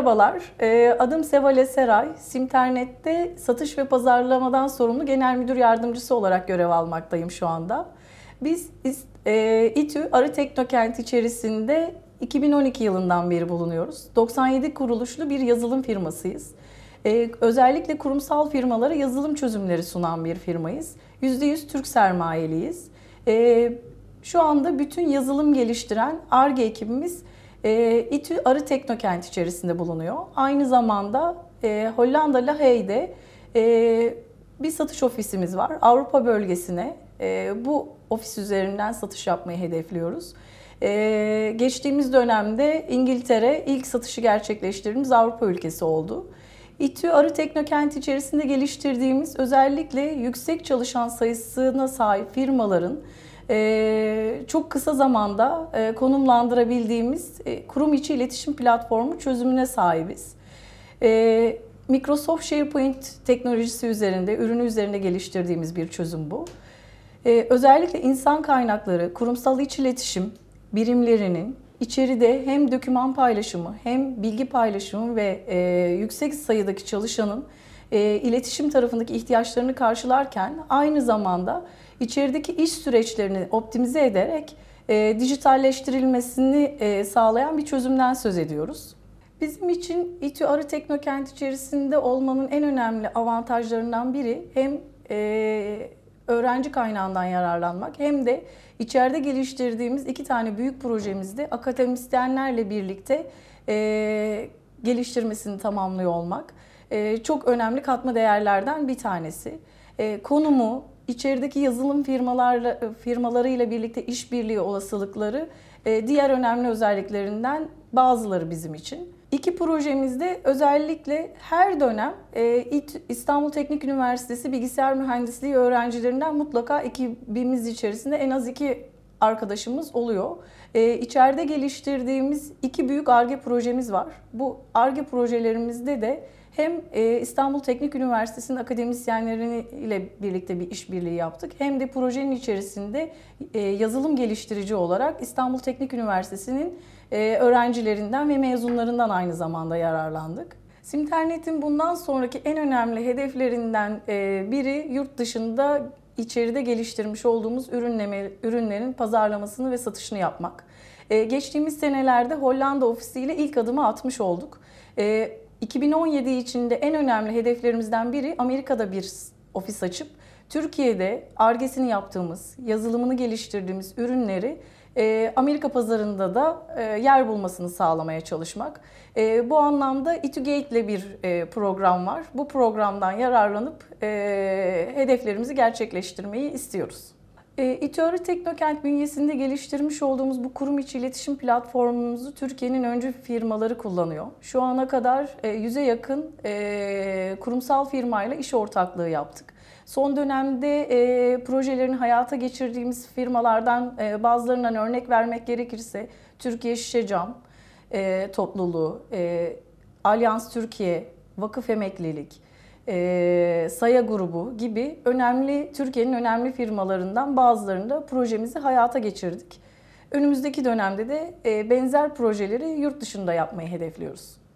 Merhabalar, ee, adım Sevale Seray. Simternet'te satış ve pazarlamadan sorumlu genel müdür yardımcısı olarak görev almaktayım şu anda. Biz e, İTÜ Arı Teknokent içerisinde 2012 yılından beri bulunuyoruz. 97 kuruluşlu bir yazılım firmasıyız. Ee, özellikle kurumsal firmalara yazılım çözümleri sunan bir firmayız. %100 Türk sermayeliyiz. Ee, şu anda bütün yazılım geliştiren ARGE ekibimiz e, İTÜ Arı Teknokent içerisinde bulunuyor. Aynı zamanda e, Hollanda Lahey'de e, bir satış ofisimiz var. Avrupa bölgesine e, bu ofis üzerinden satış yapmayı hedefliyoruz. Ee, geçtiğimiz dönemde İngiltere ilk satışı gerçekleştirdiğimiz Avrupa ülkesi oldu. İTÜ Arı Teknokent içerisinde geliştirdiğimiz özellikle yüksek çalışan sayısına sahip firmaların e, çok kısa zamanda e, konumlandırabildiğimiz e, kurum içi iletişim platformu çözümüne sahibiz. Microsoft SharePoint teknolojisi üzerinde, ürünü üzerinde geliştirdiğimiz bir çözüm bu. Özellikle insan kaynakları, kurumsal iç iletişim birimlerinin İçeride hem döküman paylaşımı hem bilgi paylaşımı ve e, yüksek sayıdaki çalışanın e, iletişim tarafındaki ihtiyaçlarını karşılarken aynı zamanda içerideki iş süreçlerini optimize ederek e, dijitalleştirilmesini e, sağlayan bir çözümden söz ediyoruz. Bizim için İTÜ Arı Teknokent içerisinde olmanın en önemli avantajlarından biri hem e, öğrenci kaynağından yararlanmak hem de içeride geliştirdiğimiz iki tane büyük projemizde akademisyenlerle birlikte e, geliştirmesini tamamlıyor olmak e, çok önemli katma değerlerden bir tanesi. E, konumu, içerideki yazılım firmalarla e, firmalarıyla birlikte işbirliği olasılıkları e, diğer önemli özelliklerinden bazıları bizim için. İki projemizde özellikle her dönem e, İstanbul Teknik Üniversitesi Bilgisayar Mühendisliği öğrencilerinden mutlaka ekibimiz içerisinde en az iki arkadaşımız oluyor. Ee, içeride geliştirdiğimiz iki büyük ARGE projemiz var. Bu ARGE projelerimizde de hem e, İstanbul Teknik Üniversitesi'nin akademisyenleriyle birlikte bir işbirliği yaptık. Hem de projenin içerisinde e, yazılım geliştirici olarak İstanbul Teknik Üniversitesi'nin e, öğrencilerinden ve mezunlarından aynı zamanda yararlandık. Simternet'in bundan sonraki en önemli hedeflerinden biri yurt dışında içeride geliştirmiş olduğumuz ürünleme, ürünlerin pazarlamasını ve satışını yapmak. E, geçtiğimiz senelerde Hollanda ofisiyle ilk adımı atmış olduk. Ee, 2017 içinde en önemli hedeflerimizden biri Amerika'da bir ofis açıp Türkiye'de argesini yaptığımız, yazılımını geliştirdiğimiz ürünleri e, Amerika pazarında da e, yer bulmasını sağlamaya çalışmak. E, bu anlamda Itugate ile bir program var. Bu programdan yararlanıp hedeflerimizi gerçekleştirmeyi istiyoruz. Ee, İTÜ Teknokent bünyesinde geliştirmiş olduğumuz bu kurum içi iletişim platformumuzu Türkiye'nin öncü firmaları kullanıyor. Şu ana kadar e, yüze yakın e, kurumsal firmayla iş ortaklığı yaptık. Son dönemde e, projelerini hayata geçirdiğimiz firmalardan e, bazılarından örnek vermek gerekirse Türkiye Şişe Cam e, topluluğu, e, Alyans Türkiye, Vakıf Emeklilik, e, Saya grubu gibi önemli Türkiye'nin önemli firmalarından bazılarında projemizi hayata geçirdik. Önümüzdeki dönemde de e, benzer projeleri yurt dışında yapmayı hedefliyoruz.